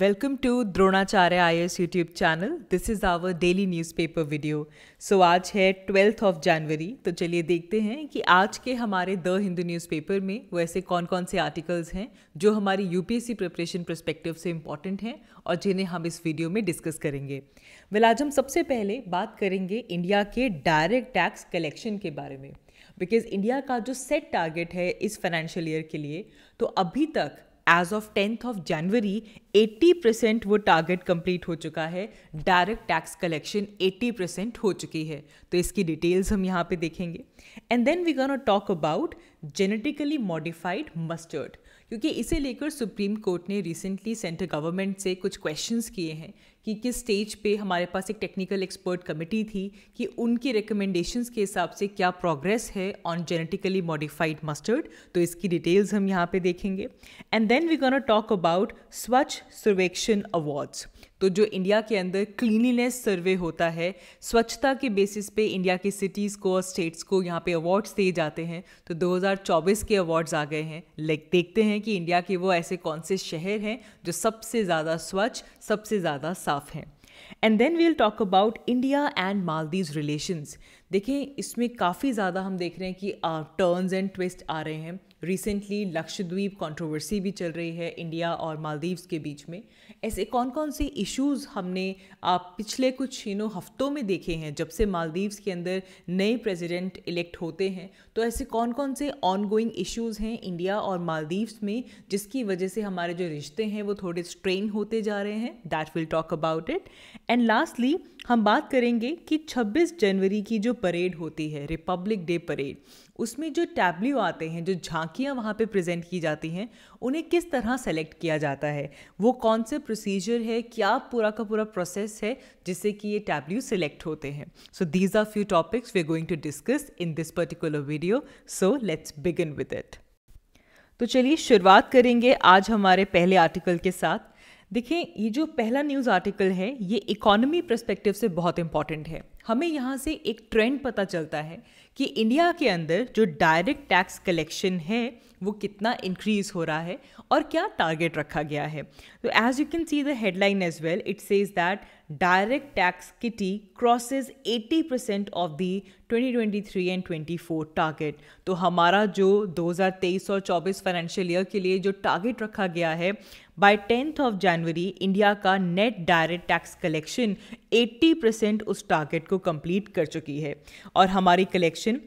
Welcome Dronacharya I S YouTube channel this is our daily newspaper video so आज है twelfth of January तो चलिए देखते हैं कि आज के हमारे द हिंदू न्यूज़पेपर में वो ऐसे कौन कौन से आर्टिकल्स हैं जो हमारी यूपीएससी प्रिपरेशन प्रस्पेक्टिव से इम्पॉर्टेंट हैं और जिन्हें हम इस वीडियो में डिस्कस करेंगे वेल आज हम सबसे पहले बात करेंगे इंडिया के डायरेक्ट टैक्स कलेक्शन के बारे में बिकॉज इंडिया का जो सेट टारगेट है इस फाइनेंशियल ईयर के लिए तो अभी तक as of tenth of January 80 percent वो टारगेट कंप्लीट हो चुका है डायरेक्ट टैक्स कलेक्शन 80 परसेंट हो चुकी है तो इसकी डिटेल्स हम यहाँ पे देखेंगे and then we gonna talk about genetically modified mustard क्योंकि इसे लेकर सुप्रीम कोर्ट ने रिसेंटली सेंट्रल गवर्नमेंट से कुछ क्वेश्चंस किए हैं कि किस स्टेज पे हमारे पास एक टेक्निकल एक्सपर्ट कमेटी थी कि उनकी रिकमेंडेशंस के हिसाब से क्या प्रोग्रेस है ऑन जेनेटिकली मॉडिफाइड मस्टर्ड तो इसकी डिटेल्स हम यहाँ पे देखेंगे and then we gonna talk about Swachh Survekshan awards तो जो इंडिया के अंदर क्लीनलीनेस सर्वे होता है स्वच्छता के बेसिस पे इंडिया के सिटीज़ को और स्टेट्स को यहाँ पे अवार्ड्स दिए जाते हैं तो 2024 के अवार्ड्स आ गए हैं लाइक देखते हैं कि इंडिया के वो ऐसे कौन से शहर हैं जो सबसे ज़्यादा स्वच्छ सबसे ज़्यादा साफ हैं and then we'll talk about India and Maldives relations देखें इसमें काफ़ी ज़्यादा हम देख रहे हैं कि टर्न्स एंड ट्विस्ट आ रहे हैं रिसेंटली लक्षद्वीप कंट्रोवर्सी भी चल रही है इंडिया और मालदीव्स के बीच में ऐसे कौन कौन से इश्यूज़ हमने आप पिछले कुछ इनों हफ्तों में देखे हैं जब से मालदीव्स के अंदर नए प्रेसिडेंट इलेक्ट होते हैं तो ऐसे कौन कौन से ऑनगोइंग इश्यूज़ हैं इंडिया और मालदीव्स में जिसकी वजह से हमारे जो रिश्ते हैं वो थोड़े स्ट्रेन होते जा रहे हैं that will talk about it and lastly हम बात करेंगे कि 26 जनवरी की जो परेड होती है रिपब्लिक डे परेड उसमें जो टैबल्यू आते हैं जो झांकियाँ वहाँ पे प्रेजेंट की जाती हैं उन्हें किस तरह सेलेक्ट किया जाता है वो कौन से प्रोसीजर है क्या पूरा का पूरा प्रोसेस है जिससे कि ये टैबल्यू सेलेक्ट होते हैं so these are few topics we are going to discuss in this particular video so let's begin with it तो चलिए शुरुआत करेंगे आज हमारे पहले आर्टिकल के साथ देखिए ये जो पहला न्यूज़ आर्टिकल है ये इकोनॉमी परस्पेक्टिव से बहुत इंपॉर्टेंट है हमें यहाँ से एक ट्रेंड पता चलता है कि इंडिया के अंदर जो डायरेक्ट टैक्स कलेक्शन है वो कितना इंक्रीज हो रहा है और क्या टारगेट रखा गया है तो as you can see the headline as well it says that direct tax kitty crosses 80 percent of the 2023 and 24 target तो हमारा जो 2023 और 24 फाइनेंशियल ईयर के लिए जो टारगेट रखा गया है by tenth of January India का net direct tax collection 80 percent उस टारगेट को कंप्लीट कर चुकी है और हमारी collection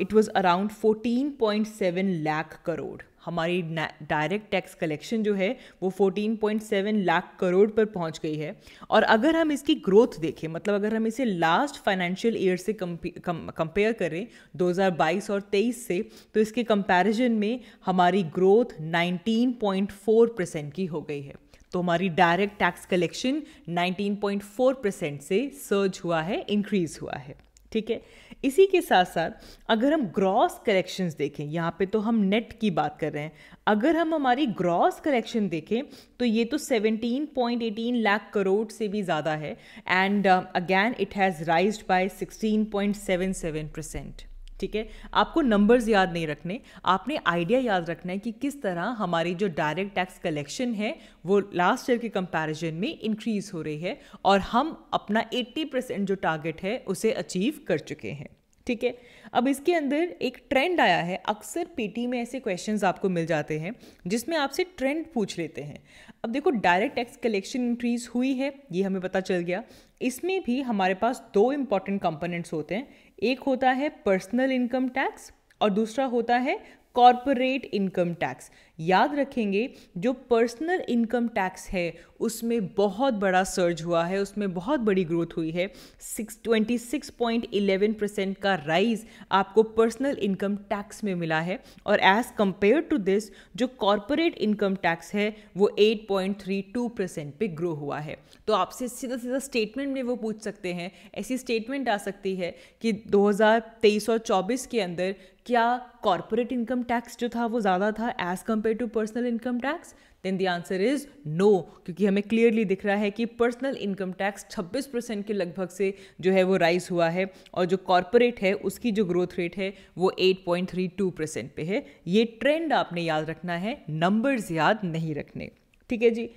it was around 14.7 lakh crore हमारी डायरेक्ट टैक्स कलेक्शन जो है वो 14.7 लाख करोड़ पर पहुंच गई है और अगर हम इसकी ग्रोथ देखें मतलब अगर हम इसे लास्ट फाइनेंशियल ईयर से कंपेयर करें 2022 और 23 से तो इसके कंपैरिजन में हमारी ग्रोथ 19.4 परसेंट की हो गई है तो हमारी डायरेक्ट टैक्स कलेक्शन 19.4 परसेंट से सर्ज हुआ है इंक्रीज हुआ है ठीक है इसी के साथ साथ अगर हम ग्रॉस करेक्शंस देखें यहाँ पे तो हम नेट की बात कर रहे हैं अगर हम हमारी ग्रॉस करेक्शन देखें तो ये तो 17.18 लाख करोड़ से भी ज़्यादा है and again it has rise by 16.77 percent ठीक है आपको नंबर्स याद नहीं रखने आपने आइडिया याद रखना है कि किस तरह हमारी जो डायरेक्ट टैक्स कलेक्शन है वो लास्ट ईयर के कंपैरिजन में इंक्रीज हो रही है और हम अपना 80 परसेंट जो टारगेट है उसे अचीव कर चुके हैं ठीक है अब इसके अंदर एक ट्रेंड आया है अक्सर पीटी में ऐसे क्वेश्चंस आपको मिल जाते हैं जिसमें आपसे ट्रेंड पूछ लेते हैं अब देखो डायरेक्ट टैक्स कलेक्शन इंक्रीज हुई है ये हमें पता चल गया इसमें भी हमारे पास दो इम्पॉर्टेंट कंपोनेंट्स होते हैं एक होता है पर्सनल इनकम टैक्स और दूसरा होता है कॉरपोरेट इनकम टैक्स याद रखेंगे जो पर्सनल इनकम टैक्स है उसमें बहुत बड़ा सर्ज हुआ है उसमें बहुत बड़ी ग्रोथ हुई है six twenty six point eleven percent का राइज आपको पर्सनल इनकम टैक्स में मिला है और एज़ कम्पेयर टू दिस जो कॉरपोरेट इनकम टैक्स है वो eight point three two percent पे ग्रो हुआ है तो आपसे सीधा सीधा स्टेटमेंट में वो पूछ सकते हैं ऐसी स्टेटमेंट आ सकती है कि 2023 और 24 के अंदर क्या कॉरपोरेट इनकम टैक्स जो था वो ज़्यादा था as compare compare to personal income tax then the answer is no क्योंकि हमें क्लियरली दिख रहा है कि पर्सनल इनकम टैक्स 26 परसेंट के लगभग से जो है वो राइज हुआ है और जो कॉरपोरेट है उसकी जो ग्रोथ रेट है वो 8.32 परसेंट पे है ये ट्रेंड आपने याद रखना है नंबर्स याद नहीं रखने ठीक है जी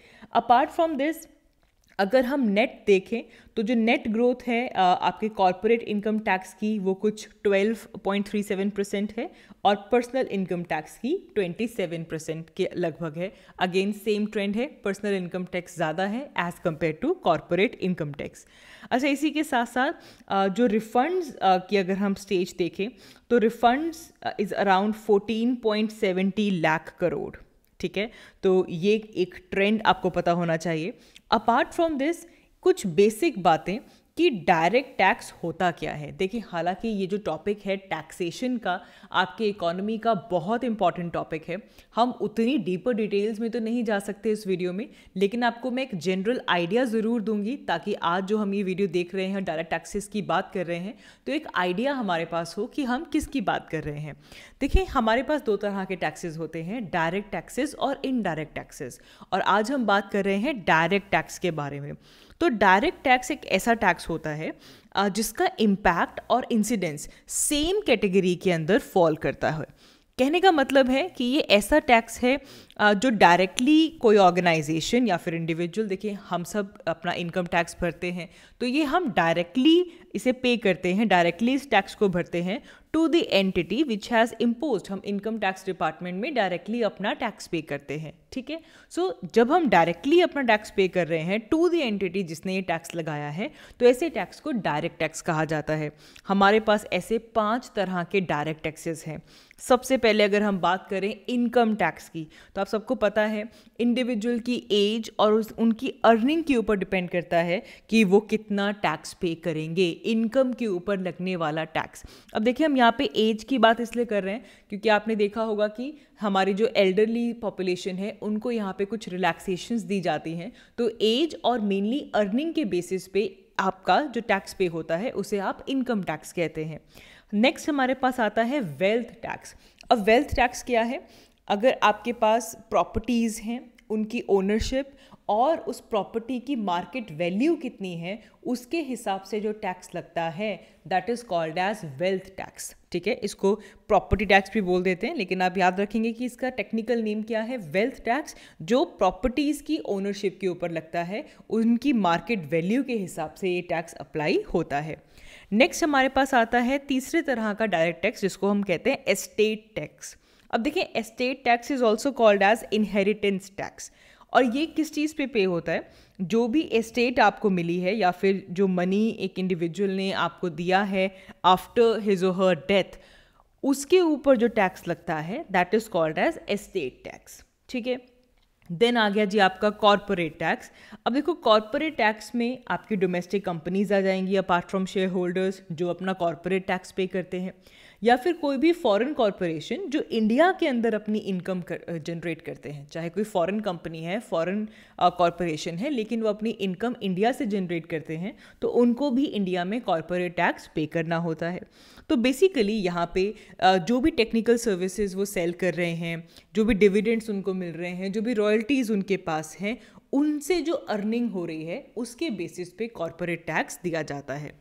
अपार्ट फ्रॉम दिस अगर हम नेट देखें तो जो नेट ग्रोथ है आपके कॉरपोरेट इनकम टैक्स की वो कुछ 12.37 परसेंट है और पर्सनल इनकम टैक्स की 27 परसेंट के लगभग है अगेन सेम ट्रेंड है पर्सनल इनकम टैक्स ज़्यादा है as compare to corporate income tax अच्छा इसी के साथ साथ जो रिफंड्स की अगर हम स्टेज देखें तो refunds is around 14.70 lakh crore ठीक है तो ये एक ट्रेंड आपको पता होना चाहिए अपार्ट फ्रॉम दिस कुछ बेसिक बातें कि डायरेक्ट टैक्स होता क्या है देखिए हालांकि ये जो टॉपिक है टैक्सेशन का आपके इकोनॉमी का बहुत इंपॉर्टेंट टॉपिक है हम उतनी डीपर डिटेल्स में तो नहीं जा सकते इस वीडियो में लेकिन आपको मैं एक जनरल आइडिया ज़रूर दूंगी ताकि आज जो हम ये वीडियो देख रहे हैं डायरेक्ट टैक्सेस की बात कर रहे हैं तो एक आइडिया हमारे पास हो कि हम किसकी बात कर रहे हैं देखिए हमारे पास दो तरह के टैक्सेस होते हैं डायरेक्ट टैक्सेस और इनडायरेक्ट टैक्सेस और आज हम बात कर रहे हैं डायरेक्ट टैक्स के बारे में तो डायरेक्ट टैक्स एक ऐसा टैक्स होता है जिसका इम्पैक्ट और इंसिडेंस सेम कैटेगरी के अंदर फॉल करता है कहने का मतलब है कि ये ऐसा टैक्स है जो डायरेक्टली कोई ऑर्गेनाइजेशन या फिर इंडिविजुअल देखिए हम सब अपना इनकम टैक्स भरते हैं तो ये हम डायरेक्टली इसे पे करते हैं डायरेक्टली इस टैक्स को भरते हैं to the entity which has impose हम इनकम टैक्स डिपार्टमेंट में डायरेक्टली अपना टैक्स पे करते हैं ठीक है सो जब हम डायरेक्टली अपना टैक्स पे कर रहे हैं टू द एंटिटी जिसने ये टैक्स लगाया है तो ऐसे टैक्स को डायरेक्ट टैक्स कहा जाता है हमारे पास ऐसे पांच तरह के डायरेक्ट टैक्सेस हैं सबसे पहले अगर हम बात करें इनकम टैक्स की तो आप सबको पता है इंडिविजुअल की एज और उस उनकी अर्निंग के ऊपर डिपेंड करता है कि वो कितना टैक्स पे करेंगे इनकम के ऊपर लगने वाला टैक्स अब देखिए हम यहाँ पे एज की बात इसलिए कर रहे हैं क्योंकि आपने देखा होगा कि हमारी जो एल्डरली पॉपुलेशन है उनको यहाँ पे कुछ रिलैक्सेशन दी जाती हैं तो एज और मेनली अर्निंग के बेसिस पे आपका जो टैक्स पे होता है उसे आप इनकम टैक्स कहते हैं नेक्स्ट हमारे पास आता है वेल्थ टैक्स अब वेल्थ टैक्स क्या है अगर आपके पास प्रॉपर्टीज़ हैं उनकी ओनरशिप और उस प्रॉपर्टी की मार्केट वैल्यू कितनी है उसके हिसाब से जो टैक्स लगता है that is called as wealth tax ठीक है इसको प्रॉपर्टी टैक्स भी बोल देते हैं लेकिन आप याद रखेंगे कि इसका टेक्निकल नेम क्या है वेल्थ टैक्स जो प्रॉपर्टीज़ की ओनरशिप के ऊपर लगता है उनकी मार्केट वैल्यू के हिसाब से ये टैक्स अप्लाई होता है नेक्स्ट हमारे पास आता है तीसरे तरह का डायरेक्ट टैक्स जिसको हम कहते हैं एस्टेट टैक्स अब देखें estate tax is also called as inheritance tax और ये किस चीज़ पे पे होता है जो भी एस्टेट आपको मिली है या फिर जो मनी एक इंडिविजुअल ने आपको दिया है after his or her death उसके ऊपर जो टैक्स लगता है that is called as estate tax ठीक है देन आ गया जी आपका कॉरपोरेट टैक्स अब देखो कॉरपोरेट टैक्स में आपकी डोमेस्टिक कंपनीज आ जाएंगी अपार्ट फ्रॉम शेयर होल्डर्स जो अपना कॉरपोरेट टैक्स पे करते हैं या फिर कोई भी फॉरेन कॉरपोरेशन जो इंडिया के अंदर अपनी इनकम कर, जनरेट करते हैं चाहे कोई फॉरेन कंपनी है फॉरेन कॉरपोरेशन है लेकिन वो अपनी इनकम इंडिया से जनरेट करते हैं तो उनको भी इंडिया में कॉरपोरेट टैक्स पे करना होता है तो बेसिकली यहाँ पे जो भी टेक्निकल सर्विसेज वो सेल कर रहे हैं जो भी डिविडेंड्स उनको मिल रहे हैं जो भी रॉयल्टीज़ उनके पास हैं उनसे जो अर्निंग हो रही है उसके बेसिस पे कॉरपोरेट टैक्स दिया जाता है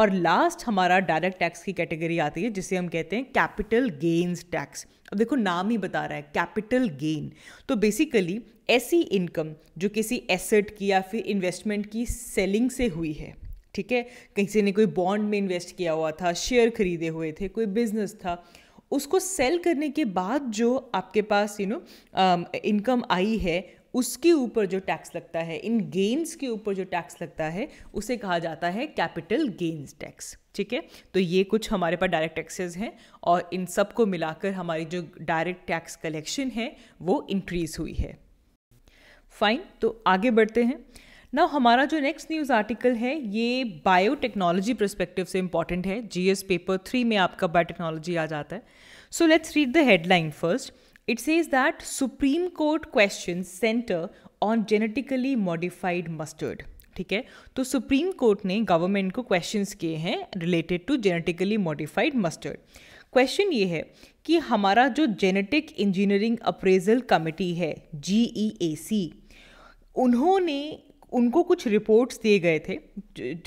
और लास्ट हमारा डायरेक्ट टैक्स की कैटेगरी आती है जिसे हम कहते हैं कैपिटल गेन्स टैक्स अब देखो नाम ही बता रहा है कैपिटल गेन तो बेसिकली ऐसी इनकम जो किसी एसेट की या फिर इन्वेस्टमेंट की सेलिंग से हुई है ठीक है किसी ने कोई बॉन्ड में इन्वेस्ट किया हुआ था शेयर खरीदे हुए थे कोई बिजनेस था उसको सेल करने के बाद जो आपके पास यू नो इनकम आई है उसके ऊपर जो टैक्स लगता है इन गेंस के ऊपर जो टैक्स लगता है उसे कहा जाता है कैपिटल गेंस टैक्स ठीक है तो ये कुछ हमारे पास डायरेक्ट टैक्सेस हैं और इन सब को मिलाकर हमारी जो डायरेक्ट टैक्स कलेक्शन है वो इंक्रीज़ हुई है फाइन तो आगे बढ़ते हैं ना हमारा जो नेक्स्ट न्यूज़ आर्टिकल है ये बायोटेक्नोलॉजी परस्पेक्टिव से इम्पॉर्टेंट है जीएस पेपर थ्री में आपका बायोटेक्नोलॉजी आ जाता है so let's read the headline first It says that Supreme Court questions center on genetically modified mustard. ठीक है तो सुप्रीम कोर्ट ने गवर्नमेंट को क्वेश्चंस किए हैं related to genetically modified mustard question ये है कि हमारा जो जेनेटिक इंजीनियरिंग अप्रेजल कमेटी है जी e उन्होंने उनको कुछ रिपोर्ट्स दिए गए थे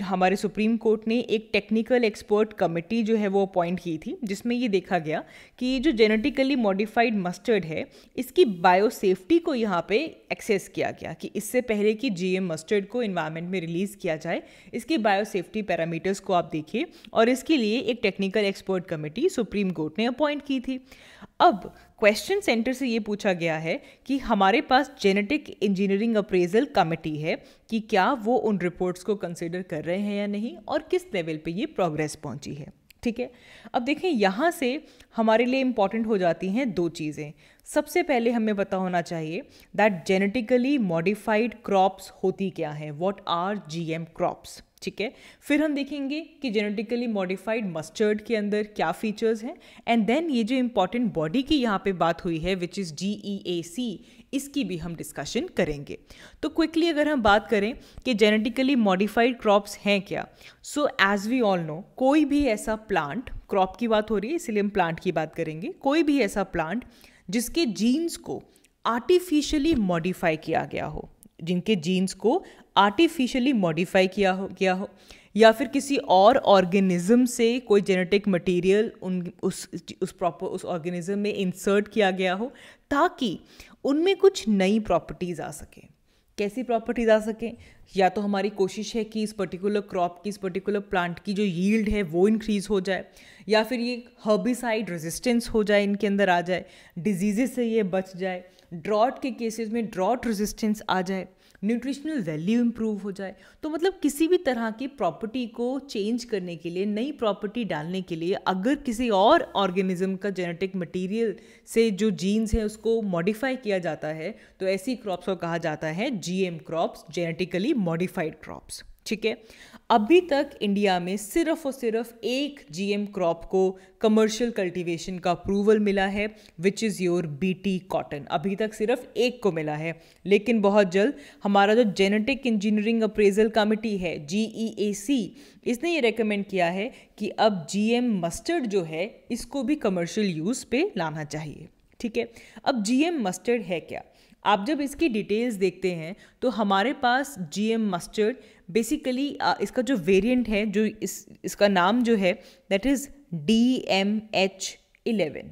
हमारे सुप्रीम कोर्ट ने एक टेक्निकल एक्सपर्ट कमेटी जो है वो अपॉइंट की थी जिसमें ये देखा गया कि जो जेनेटिकली मॉडिफाइड मस्टर्ड है इसकी बायोसेफ्टी को यहाँ पे एक्सेस किया गया कि इससे पहले कि जीएम मस्टर्ड को इन्वायरमेंट में रिलीज़ किया जाए इसके बायोसेफ्टी पैरामीटर्स को आप देखिए और इसके लिए एक technical expert committee supreme court ने अपॉइंट की थी अब क्वेश्चन सेंटर से ये पूछा गया है कि हमारे पास जेनेटिक इंजीनियरिंग अप्रेजल कमेटी है कि क्या वो उन रिपोर्ट्स को कंसिडर कर रहे हैं या नहीं और किस लेवल पे ये प्रोग्रेस पहुंची है ठीक है अब देखें यहाँ से हमारे लिए इम्पॉर्टेंट हो जाती हैं दो चीज़ें सबसे पहले हमें पता होना चाहिए दैट जेनेटिकली मॉडिफाइड क्रॉप्स होती क्या है what are G M crops ठीक है फिर हम देखेंगे कि जेनेटिकली मॉडिफाइड मस्टर्ड के अंदर क्या फीचर्स हैं एंड देन ये जो इम्पॉर्टेंट बॉडी की यहाँ पे बात हुई है विच इज़ जी ई ए सी इसकी भी हम डिस्कशन करेंगे तो क्विकली अगर हम बात करें कि जेनेटिकली मॉडिफाइड क्रॉप्स हैं क्या so as we all know कोई भी ऐसा प्लांट क्रॉप की बात हो रही है इसलिए हम प्लांट की बात करेंगे कोई भी ऐसा प्लांट जिसके जीन्स को आर्टिफिशियली मॉडिफाई किया गया हो जिनके जीन्स को आर्टिफिशियली मॉडिफाई किया हो किया हो या फिर किसी और ऑर्गेनिज्म से कोई जेनेटिक मटेरियल उन उस उस प्रॉपर उस ऑर्गेनिज्म में इंसर्ट किया गया हो ताकि उनमें कुछ नई प्रॉपर्टीज़ आ सकें कैसी प्रॉपर्टीज आ सकें या तो हमारी कोशिश है कि इस पर्टिकुलर क्रॉप की इस पर्टिकुलर प्लांट की जो यील्ड है वो इंक्रीज़ हो जाए या फिर ये हर्बिसाइड रेजिस्टेंस हो जाए इनके अंदर आ जाए डिजीज़े से ये बच जाए ड्रॉट के केसेस में ड्रॉट रेजिस्टेंस आ जाए न्यूट्रिशनल वैल्यू इम्प्रूव हो जाए तो मतलब किसी भी तरह की प्रॉपर्टी को चेंज करने के लिए नई प्रॉपर्टी डालने के लिए अगर किसी और ऑर्गेनिज्म का जेनेटिक मटेरियल से जो जीन्स हैं उसको मॉडिफाई किया जाता है तो ऐसी क्रॉप्स को कहा जाता है GM crops genetically modified crops ठीक है अभी तक इंडिया में सिर्फ और सिर्फ एक जीएम क्रॉप को कमर्शियल कल्टीवेशन का अप्रूवल मिला है which is your BT cotton अभी तक सिर्फ एक को मिला है लेकिन बहुत जल्द हमारा जो जेनेटिक इंजीनियरिंग अप्रेजल कमिटी है जी e इसने ये रेकमेंड किया है कि अब जीएम मस्टर्ड जो है इसको भी कमर्शियल यूज़ पे लाना चाहिए ठीक है अब जीएम मस्टर्ड है क्या आप जब इसकी डिटेल्स देखते हैं तो हमारे पास जी एम मस्टर्ड बेसिकली इसका जो वेरिएंट है जो इस इसका नाम जो है that is D M H eleven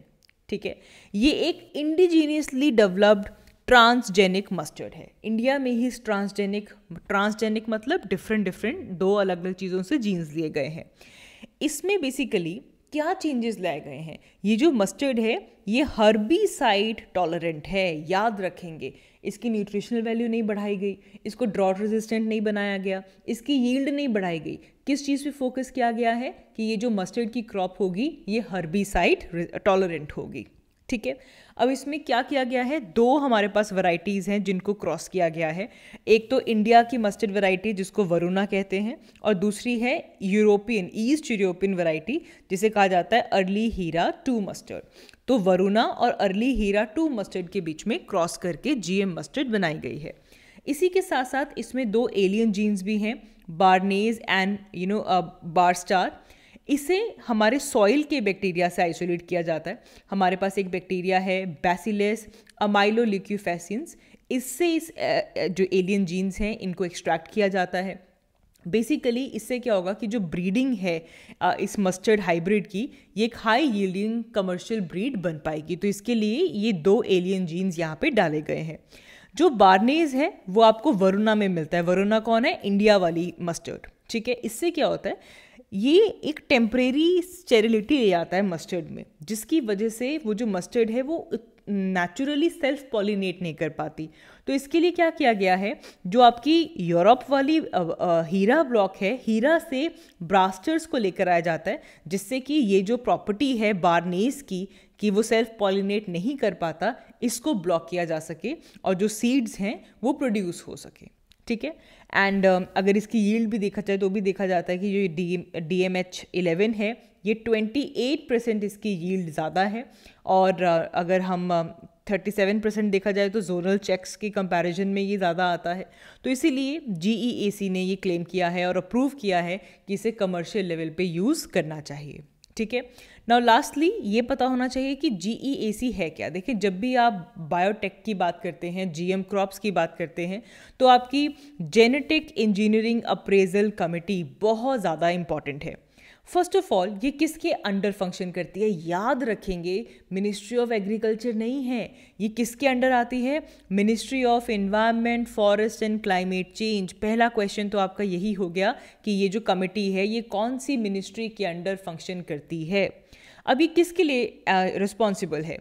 ठीक है ये एक इंडिजीनियसली डेवलप्ड ट्रांसजेनिक मस्टर्ड है इंडिया में ही इस ट्रांसजेनिक ट्रांसजेनिक मतलब डिफरेंट डिफरेंट दो अलग अलग चीज़ों से जीन्स लिए गए हैं इसमें बेसिकली क्या चेंजेस लाए गए हैं ये जो मस्टर्ड है ये हर्बी साइड टॉलरेंट है याद रखेंगे इसकी न्यूट्रिशनल वैल्यू नहीं बढ़ाई गई इसको ड्रॉट रेजिस्टेंट नहीं बनाया गया इसकी यील्ड नहीं बढ़ाई गई किस चीज़ पे फोकस किया गया है कि ये जो मस्टर्ड की क्रॉप होगी ये हर्बी साइड टॉलरेंट होगी ठीक है अब इसमें क्या किया गया है दो हमारे पास वैरायटीज़ हैं जिनको क्रॉस किया गया है एक तो इंडिया की मस्टर्ड वैरायटी जिसको वरुणा कहते हैं और दूसरी है यूरोपियन ईस्ट यूरोपियन वैरायटी जिसे कहा जाता है अर्ली हीरा टू मस्टर्ड तो वरुणा और अर्ली हीरा टू मस्टर्ड के बीच में क्रॉस करके जी मस्टर्ड बनाई गई है इसी के साथ साथ इसमें दो एलियन जीन्स भी हैं barnase and you know barstar इसे हमारे सॉइल के बैक्टीरिया से आइसोलेट किया जाता है हमारे पास एक बैक्टीरिया है अमाइलो अमाइलोलिक्यूफेसिन्स इससे इस जो एलियन जीन्स हैं इनको एक्सट्रैक्ट किया जाता है बेसिकली इससे क्या होगा कि जो ब्रीडिंग है इस मस्टर्ड हाइब्रिड की ये एक हाई यील्डिंग कमर्शियल ब्रीड बन पाएगी तो इसके लिए ये दो एलियन जीन्स यहाँ पे डाले गए हैं जो बारनेज है वो आपको वरुणा में मिलता है वरुणा कौन है इंडिया वाली मस्टर्ड ठीक है इससे क्या होता है ये एक टेम्परेरी स्टेरिलिटी ले आता है मस्टर्ड में जिसकी वजह से वो जो मस्टर्ड है वो नेचुरली सेल्फ पॉलिनेट नहीं कर पाती तो इसके लिए क्या किया गया है जो आपकी यूरोप वाली हीरा ब्लॉक है हीरा से ब्रास्टर्स को लेकर आया जाता है जिससे कि ये जो प्रॉपर्टी है बारनेस की कि वो सेल्फ पॉलिनेट नहीं कर पाता इसको ब्लॉक किया जा सके और जो सीड्स हैं वो प्रोड्यूस हो सके ठीक है एंड um, अगर इसकी यील्ड भी देखा जाए तो भी देखा जाता है कि जो D D M H eleven है ये ट्वेंटी एट परसेंट इसकी यील्ड ज़्यादा है और uh, अगर हम थर्टी सेवन परसेंट देखा जाए तो जोनल चेक्स के कंपैरिजन में ये ज़्यादा आता है तो इसीलिए जी ई ए सी ने ये क्लेम किया है और अप्रूव किया है कि इसे कमर्शियल लेवल पे यूज़ करना चाहिए ठीक है नाउ लास्टली ये पता होना चाहिए कि जी e है क्या देखिए जब भी आप बायोटेक की बात करते हैं जी एम क्रॉप्स की बात करते हैं तो आपकी जेनेटिक इंजीनियरिंग अप्रेजल कमिटी बहुत ज़्यादा इम्पॉर्टेंट है फर्स्ट ऑफ ऑल ये किसके अंडर फंक्शन करती है याद रखेंगे मिनिस्ट्री ऑफ एग्रीकल्चर नहीं है ये किसके अंडर आती है ministry of environment forest and climate change पहला क्वेश्चन तो आपका यही हो गया कि ये जो कमेटी है ये कौन सी मिनिस्ट्री के अंडर फंक्शन करती है अभी किसके लिए रिस्पॉन्सिबल है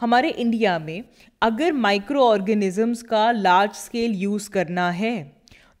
हमारे इंडिया में अगर माइक्रो ऑर्गेनिजम्स का लार्ज स्केल यूज़ करना है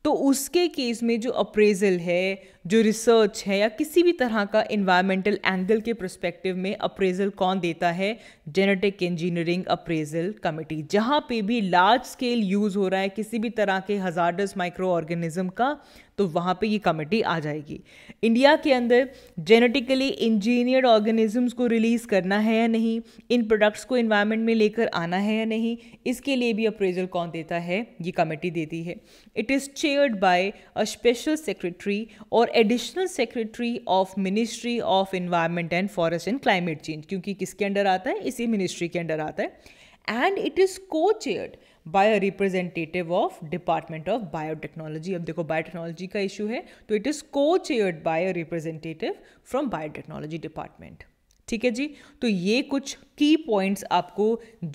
तो उसके केस में जो अप्रेजल है जो रिसर्च है या किसी भी तरह का इन्वायरमेंटल एंगल के प्रस्पेक्टिव में अप्रेजल कौन देता है जेनेटिक इंजीनियरिंग अप्रेजल कमेटी जहाँ पे भी लार्ज स्केल यूज़ हो रहा है किसी भी तरह के हजारडस माइक्रो ऑर्गेनिज्म का तो वहाँ पे ये कमेटी आ जाएगी इंडिया के अंदर जेनेटिकली इंजीनियर्ड ऑर्गेनिजम्स को रिलीज़ करना है या नहीं इन प्रोडक्ट्स को इन्वायरमेंट में लेकर आना है या नहीं इसके लिए भी अप्रेजल कौन देता है ये कमेटी देती है it is chaired by a special secretary और additional secretary of ministry of environment and forest and climate change क्योंकि किसके अंडर आता है इसी मिनिस्ट्री के अंडर आता है and it is co chaired by a representative of department of biotechnology अब देखो बायोटेक्नोलॉजी का इशू है तो it is co chaired by a representative from biotechnology department ठीक है जी तो ये कुछ की पॉइंट्स आपको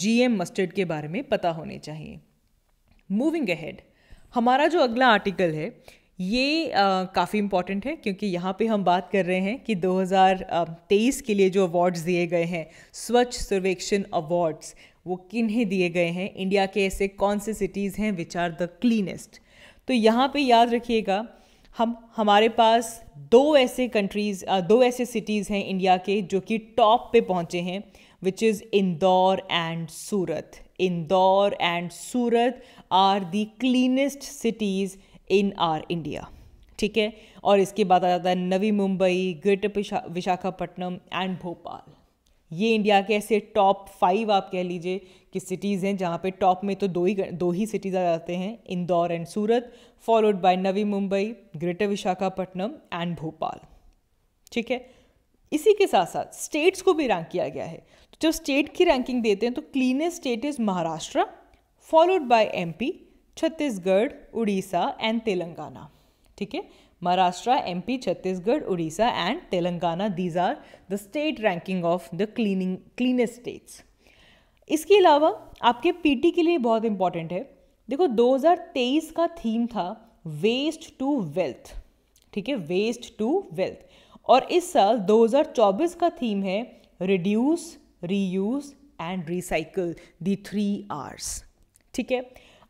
जी एम मस्टर्ड के बारे में पता होने चाहिए मूविंग अहेड हमारा जो अगला आर्टिकल है ये काफ़ी इम्पॉर्टेंट है क्योंकि यहाँ पे हम बात कर रहे हैं कि 2023 के लिए जो अवार्ड्स दिए गए हैं स्वच्छ सर्वेक्षण अवार्ड्स वो किन्हें दिए गए हैं इंडिया के ऐसे कौन से सिटीज़ हैं विच आर द क्लीनेस्ट तो यहाँ पे याद रखिएगा हम हमारे पास दो ऐसे कंट्रीज़ दो ऐसे सिटीज़ हैं इंडिया के जो कि टॉप पे पहुँचे हैं which is Indore and Surat Indore and Surat are the cleanest cities in our India ठीक है और इसके बाद आ जाता है नवी मुंबई ग्रेटर विशाखापट्टनम एंड भोपाल ये इंडिया के ऐसे टॉप फाइव आप कह लीजिए कि सिटीज़ हैं जहाँ पे टॉप में तो दो ही दो ही सिटीज़ आ जाते हैं Indore and Surat followed by Navi Mumbai greater Visakhapatnam and Bhopal ठीक है इसी के साथ साथ स्टेट्स को भी रैंक किया गया है तो जब स्टेट की रैंकिंग देते हैं तो cleanest state is Maharashtra followed by MP Chhattisgarh Orissa and Telangana ठीक है Maharashtra MP Chhattisgarh Orissa and Telangana these are the state ranking of the cleaning cleanest states इसके अलावा आपके पीटी के लिए बहुत इंपॉर्टेंट है देखो 2023 का थीम था वेस्ट टू वेल्थ ठीक है वेस्ट टू वेल्थ और इस साल 2024 का थीम है reduce reuse and recycle the three Rs ठीक है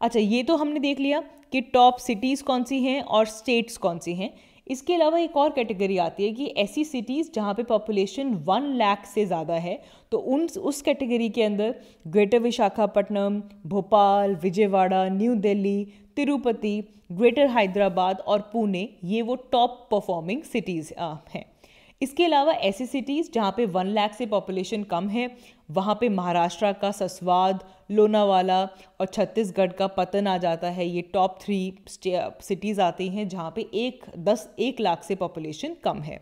अच्छा ये तो हमने देख लिया कि टॉप सिटीज़ कौन सी हैं और स्टेट्स कौन सी हैं इसके अलावा एक और कैटेगरी आती है कि ऐसी सिटीज़ जहाँ पे पॉपुलेशन वन लाख से ज़्यादा है तो उन उस कैटेगरी के अंदर ग्रेटर विशाखापट्टनम भोपाल विजयवाड़ा न्यू दिल्ली तिरुपति ग्रेटर हैदराबाद और पुणे ये वो टॉप परफॉर्मिंग सिटीज़ हैं इसके अलावा ऐसी सिटीज़ जहाँ पे वन लाख से पॉपुलेशन कम है वहाँ पे महाराष्ट्र का ससवाद लोनावाला और छत्तीसगढ़ का पतन आ जाता है ये टॉप थ्री सिटीज़ आती हैं जहाँ पे एक दस एक लाख से पॉपुलेशन कम है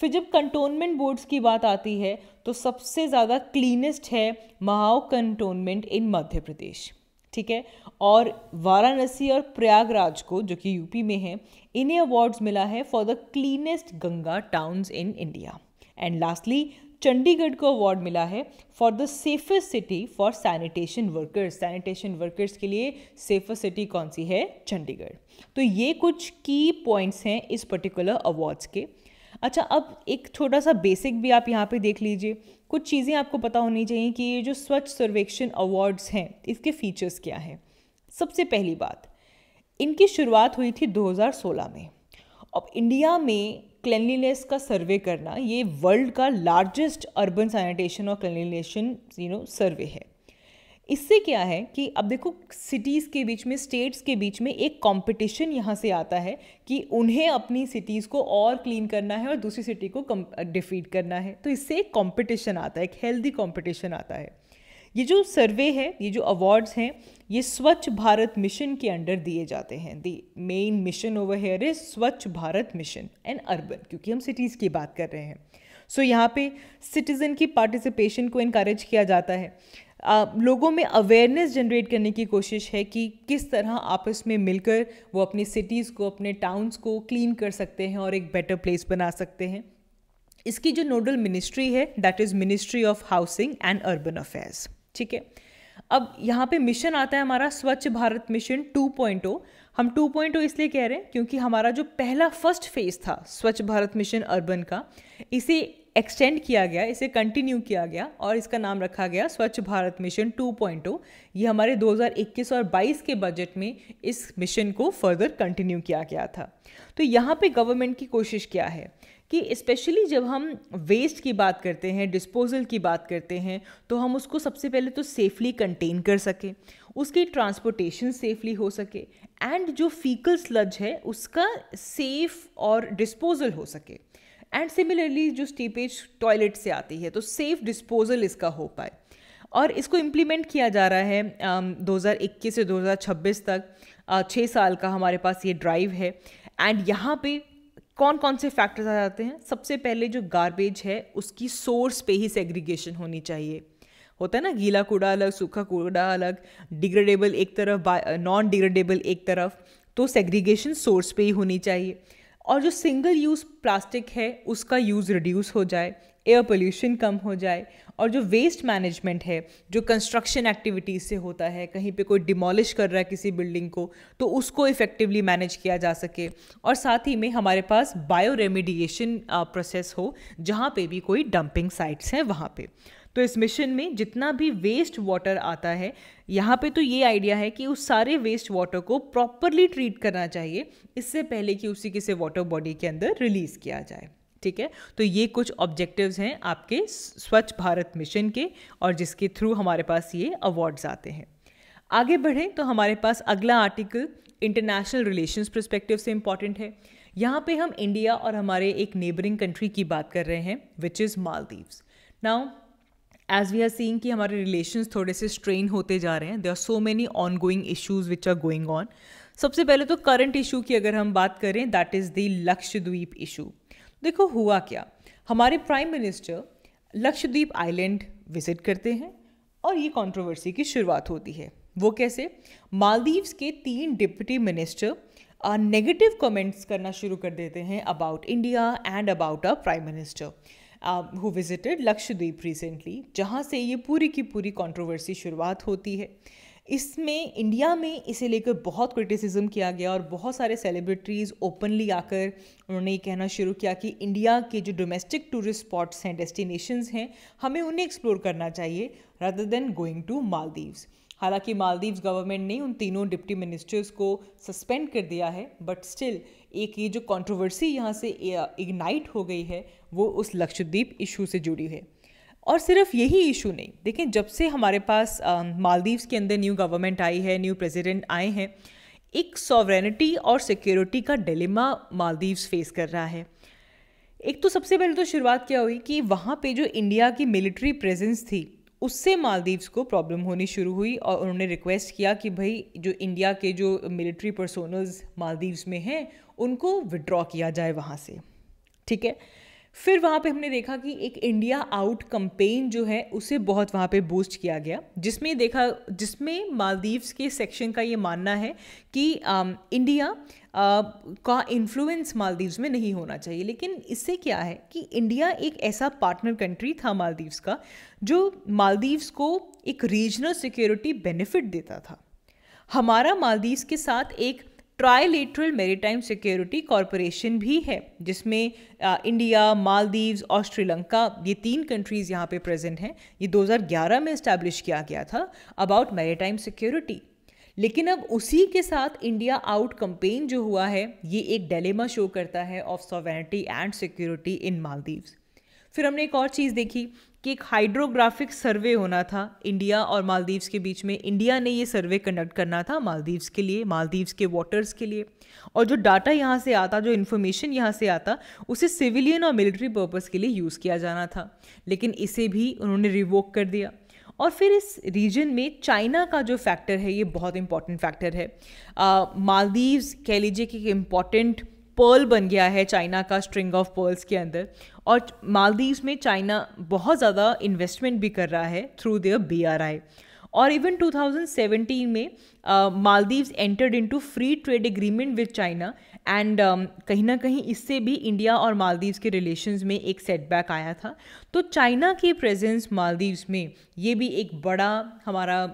फिर जब कंटोनमेंट बोर्ड्स की बात आती है तो सबसे ज़्यादा क्लीनेस्ट है महाओ कंटोनमेंट इन मध्य प्रदेश ठीक है और वाराणसी और प्रयागराज को जो कि यूपी में है इन्हें अवार्ड्स मिला है for the cleanest Ganga towns in India and lastly Chandigarh को अवार्ड मिला है for the safest city for sanitation workers sanitation workers के लिए सेफेस्ट सिटी कौन सी है चंडीगढ़ तो ये कुछ की पॉइंट्स हैं इस पर्टिकुलर अवार्ड्स के अच्छा अब एक छोटा सा बेसिक भी आप यहाँ पे देख लीजिए कुछ चीज़ें आपको पता होनी चाहिए कि ये जो स्वच्छ सर्वेक्षण अवार्ड्स हैं इसके फीचर्स क्या हैं सबसे पहली बात इनकी शुरुआत हुई थी 2016 में अब इंडिया में क्लिनलीनेस का सर्वे करना ये वर्ल्ड का लार्जेस्ट अर्बन सैनिटेशन और क्लिनलीनेशन यू नो सर्वे है इससे क्या है कि अब देखो सिटीज़ के बीच में स्टेट्स के बीच में एक कंपटीशन यहाँ से आता है कि उन्हें अपनी सिटीज़ को और क्लीन करना है और दूसरी सिटी को डिफीट करना है तो इससे एक कॉम्पिटिशन आता है एक हेल्दी कॉम्पिटिशन आता है ये जो सर्वे है ये जो अवार्ड्स हैं ये स्वच्छ भारत मिशन के अंडर दिए जाते हैं the main mission over here is Swachh Bharat mission and urban क्योंकि हम सिटीज़ की बात कर रहे हैं सो so, यहाँ पे सिटीज़न की पार्टिसिपेशन को इनक्रेज किया जाता है लोगों में अवेयरनेस जनरेट करने की कोशिश है कि किस तरह आपस में मिलकर वो अपनी सिटीज़ को अपने टाउन्स को क्लीन कर सकते हैं और एक बेटर प्लेस बना सकते हैं इसकी जो नोडल मिनिस्ट्री है that is ministry of housing and urban affairs ठीक है अब यहाँ पे मिशन आता है हमारा स्वच्छ भारत मिशन 2.0 हम 2.0 इसलिए कह रहे हैं क्योंकि हमारा जो पहला फर्स्ट फेज था स्वच्छ भारत मिशन अर्बन का इसे एक्सटेंड किया गया इसे कंटिन्यू किया गया और इसका नाम रखा गया स्वच्छ भारत मिशन 2.0 ये हमारे 2021 और 22 के बजट में इस मिशन को फर्दर कंटिन्यू किया गया था तो यहाँ पे गवर्नमेंट की कोशिश क्या है कि स्पेशली जब हम वेस्ट की बात करते हैं डिस्पोजल की बात करते हैं तो हम उसको सबसे पहले तो सेफली कंटेन कर सकें उसकी ट्रांसपोर्टेशन सेफली हो सके एंड जो फीकल स्लज है उसका सेफ और डिस्पोजल हो सके एंड सिमिलरली जो स्टीपेज टॉयलेट से आती है तो सेफ डिस्पोजल इसका हो पाए और इसको इम्प्लीमेंट किया जा रहा है दो 2021 से 2026 तक छः साल का हमारे पास ये ड्राइव है एंड यहाँ पे कौन कौन से फैक्टर्स आ जाते हैं सबसे पहले जो गार्बेज है उसकी सोर्स पे ही सेग्रीगेशन होनी चाहिए होता है ना गीला कूड़ा अलग सूखा कूड़ा अलग डिग्रेडेबल एक तरफ नॉन डिग्रेडेबल एक तरफ तो सेग्रीगेशन सोर्स पे ही होनी चाहिए और जो सिंगल यूज़ प्लास्टिक है उसका यूज़ रिड्यूस हो जाए एयर पोल्यूशन कम हो जाए और जो वेस्ट मैनेजमेंट है जो कंस्ट्रक्शन एक्टिविटीज़ से होता है कहीं पे कोई डिमोलिश कर रहा है किसी बिल्डिंग को तो उसको इफ़ेक्टिवली मैनेज किया जा सके और साथ ही में हमारे पास बायो रेमिडिएशन प्रोसेस हो जहाँ पे भी कोई डंपिंग साइट्स हैं वहाँ पे तो इस मिशन में जितना भी वेस्ट वाटर आता है यहाँ पे तो ये आइडिया है कि उस सारे वेस्ट वाटर को प्रॉपरली ट्रीट करना चाहिए इससे पहले कि उसी किसी वाटर बॉडी के अंदर रिलीज़ किया जाए ठीक है तो ये कुछ ऑब्जेक्टिव्स हैं आपके स्वच्छ भारत मिशन के और जिसके थ्रू हमारे पास ये अवार्ड्स आते हैं आगे बढ़ें तो हमारे पास अगला आर्टिकल इंटरनेशनल रिलेशंस परस्पेक्टिव से इम्पॉर्टेंट है यहाँ पे हम इंडिया और हमारे एक नेबरिंग कंट्री की बात कर रहे हैं which is Maldives now as we are seeing कि हमारे रिलेशन थोड़े से स्ट्रेन होते जा रहे हैं they are so many on going issues which are going on सबसे पहले तो करंट इशू की अगर हम बात करें that is the Lakshadweep issue देखो हुआ क्या हमारे prime minister Lakshadweep island visit करते हैं और ये कंट्रोवर्सी की शुरुआत होती है वो कैसे मालदीव्स के तीन डिप्टी मिनिस्टर नेगेटिव कमेंट्स करना शुरू कर देते हैं about India and about a prime minister who visited Lakshadweep recently जहाँ से ये पूरी की पूरी कॉन्ट्रोवर्सी शुरुआत होती है इसमें इंडिया में इसे लेकर बहुत क्रिटिसिज्म किया गया और बहुत सारे सेलिब्रिटीज़ ओपनली आकर उन्होंने ये कहना शुरू किया कि इंडिया के जो डोमेस्टिक टूरिस्ट स्पॉट्स हैं डेस्टिनेशंस हैं हमें उन्हें एक्सप्लोर करना चाहिए rather than going to Maldives हालांकि मालदीव्स गवर्नमेंट ने उन तीनों डिप्टी मिनिस्टर्स को सस्पेंड कर दिया है बट स्टिल एक ये जो कंट्रोवर्सी यहाँ से इग्नाइट हो गई है वो उस लक्षद्वीप इशू से जुड़ी है और सिर्फ यही इशू नहीं देखें जब से हमारे पास मालदीव्स के अंदर न्यू गवर्नमेंट आई है न्यू प्रेसिडेंट आए हैं एक सॉवरेनिटी और सिक्योरिटी का डिलेमा मालदीव्स फेस कर रहा है एक तो सबसे पहले तो शुरुआत क्या हुई कि वहाँ पे जो इंडिया की मिलिट्री प्रेजेंस थी उससे मालदीव्स को प्रॉब्लम होनी शुरू हुई और उन्होंने रिक्वेस्ट किया कि भाई जो इंडिया के जो मिलिट्री पर्सोनल्स मालदीव्स में हैं उनको विड्रॉ किया जाए वहाँ से ठीक है फिर वहाँ पे हमने देखा कि एक इंडिया आउट कंपेन जो है उसे बहुत वहाँ पे बूस्ट किया गया जिसमें देखा जिसमें मालदीव्स के सेक्शन का ये मानना है कि आ, इंडिया आ, का इन्फ्लुएंस मालदीव्स में नहीं होना चाहिए लेकिन इससे क्या है कि इंडिया एक ऐसा पार्टनर कंट्री था मालदीव्स का जो मालदीव्स को एक रीजनल सिक्योरिटी बेनिफिट देता था हमारा मालदीव्स के साथ एक ट्राइलेट्रल मेरीटाइम सिक्योरिटी कॉरपोरेशन भी है जिसमें इंडिया मालदीव्स और श्रीलंका ये तीन कंट्रीज़ यहाँ पे प्रेजेंट हैं ये 2011 में इस्टेब्लिश किया गया था अबाउट मेरीटाइम सिक्योरिटी लेकिन अब उसी के साथ इंडिया आउट कंपेन जो हुआ है ये एक डेलेमा शो करता है of sovereignty and security in Maldives फिर हमने एक और चीज़ देखी कि एक हाइड्रोग्राफिक सर्वे होना था इंडिया और मालदीव्स के बीच में इंडिया ने ये सर्वे कंडक्ट करना था मालदीव्स के लिए मालदीव्स के वाटर्स के लिए और जो डाटा यहाँ से आता जो इन्फॉर्मेशन यहाँ से आता उसे सिविलियन और मिलिट्री पर्पज़ के लिए यूज़ किया जाना था लेकिन इसे भी उन्होंने रिवोक कर दिया और फिर इस रीजन में चाइना का जो फैक्टर है ये बहुत इंपॉर्टेंट फैक्टर है मालदीव्स कह लीजिए कि एक इम्पॉर्टेंट पर्ल बन गया है चाइना का स्ट्रिंग ऑफ पर्ल्स के अंदर और मालदीव्स में चाइना बहुत ज़्यादा इन्वेस्टमेंट भी कर रहा है through their B R I और इवन 2017 में Maldives entered into free trade agreement with China and कहीं ना कहीं इससे भी इंडिया और मालदीव्स के रिलेशंस में एक सेटबैक आया था तो चाइना के प्रेजेंस मालदीव्स में ये भी एक बड़ा हमारा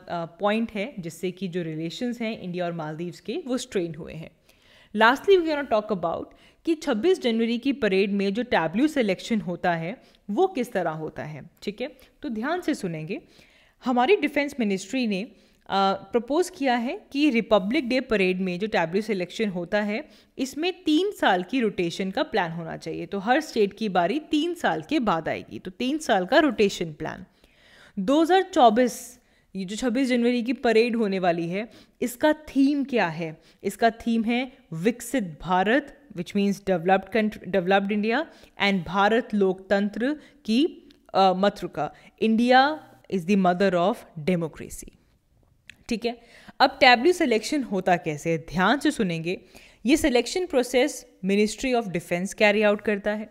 पॉइंट है जिससे कि जो रिलेशंस हैं इंडिया और मालदीव्स के वो स्ट्रेन हुए हैं lastly we can talk about कि 26 जनवरी की परेड में जो टैबल्यू सिलेक्शन होता है वो किस तरह होता है ठीक है तो ध्यान से सुनेंगे हमारी डिफेंस मिनिस्ट्री ने प्रपोज किया है कि रिपब्लिक डे परेड में जो टैबल्यू सिलेक्शन होता है इसमें तीन साल की रोटेशन का प्लान होना चाहिए तो हर स्टेट की बारी तीन साल के बाद आएगी तो तीन साल का रोटेशन प्लान 2024 ये जो 26 जनवरी की परेड होने वाली है इसका थीम क्या है इसका थीम है Viksit Bharat which means developed country developed India and Bharat लोकतंत्र की uh, का India is the mother of democracy ठीक है अब टैबल्यू सिलेक्शन होता कैसे ध्यान से सुनेंगे ये selection process ministry of defence carry out करता है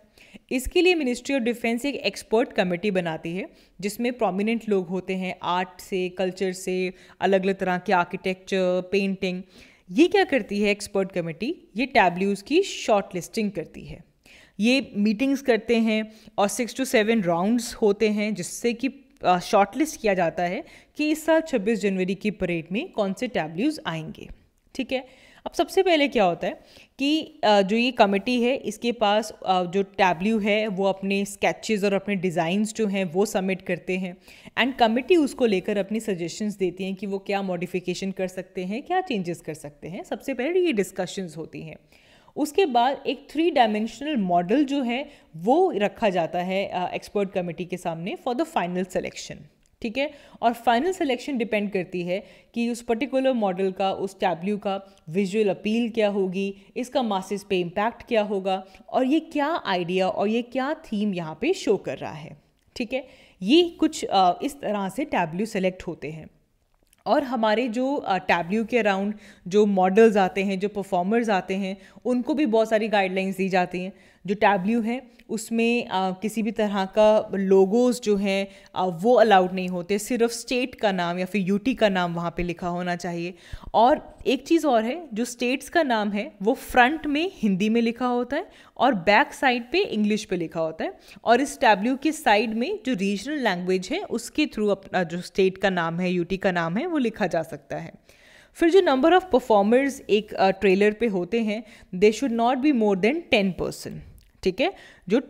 इसके लिए मिनिस्ट्री ऑफ डिफेंस एक एक्सपर्ट कमेटी बनाती है जिसमें प्रोमिनेंट लोग होते हैं आर्ट से कल्चर से अलग अलग तरह के आर्किटेक्चर पेंटिंग ये क्या करती है एक्सपर्ट कमेटी ये टैबल्यूज़ की शॉर्ट लिस्टिंग करती है ये मीटिंग्स करते हैं और सिक्स टू सेवन राउंड्स होते हैं जिससे कि शॉर्टलिस्ट किया जाता है कि इस साल 26 जनवरी की परेड में कौन से टैबल्यूज़ आएंगे ठीक है अब सबसे पहले क्या होता है कि जो ये कमेटी है इसके पास जो टैबल्यू है वो अपने स्केचेस और अपने डिज़ाइंस जो हैं वो सबमिट करते हैं एंड कमेटी उसको लेकर अपनी सजेशंस देती हैं कि वो क्या मॉडिफिकेशन कर सकते हैं क्या चेंजेस कर सकते हैं सबसे पहले ये डिस्कशंस होती हैं उसके बाद एक थ्री डायमेंशनल मॉडल जो है वो रखा जाता है एक्सपर्ट कमेटी के सामने फॉर द फाइनल सेलेक्शन ठीक है और फाइनल सिलेक्शन डिपेंड करती है कि उस पर्टिकुलर मॉडल का उस टैबल्यू का विजुअल अपील क्या होगी इसका मासिस पे इम्पैक्ट क्या होगा और ये क्या आइडिया और ये क्या थीम यहाँ पे शो कर रहा है ठीक है ये कुछ इस तरह से टैबल्यू सेलेक्ट होते हैं और हमारे जो टैबल्यू के अराउंड जो मॉडल्स आते हैं जो परफॉर्मर्स आते हैं उनको भी बहुत सारी गाइडलाइंस दी जाती हैं जो टैबल्यू है उसमें आ, किसी भी तरह का लोगोज़ जो हैं वो अलाउड नहीं होते सिर्फ स्टेट का नाम या फिर यूटी का नाम वहाँ पे लिखा होना चाहिए और एक चीज़ और है जो स्टेट्स का नाम है वो फ्रंट में हिंदी में लिखा होता है और बैक साइड पे इंग्लिश पे लिखा होता है और इस टैबल्यू के साइड में जो रीजनल लैंग्वेज है उसके थ्रू अपना जो स्टेट का नाम है यूटी का नाम है वो लिखा जा सकता है फिर जो नंबर ऑफ़ परफॉर्मर्स एक ट्रेलर पे होते हैं they should not be more than ten percent ठीक है जो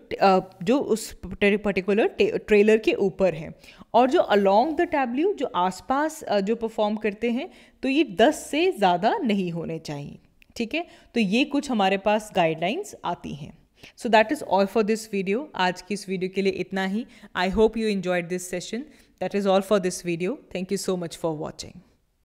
जो उस पर्टिकुलर ट्रेलर के ऊपर है और जो अलोंग द टैबल्यू जो आसपास जो परफॉर्म करते हैं तो ये दस से ज़्यादा नहीं होने चाहिए ठीक है तो ये कुछ हमारे पास गाइडलाइंस आती हैं so that is all for this video आज की इस वीडियो के लिए इतना ही I hope you enjoyed this session that is all for this video thank you so much for watching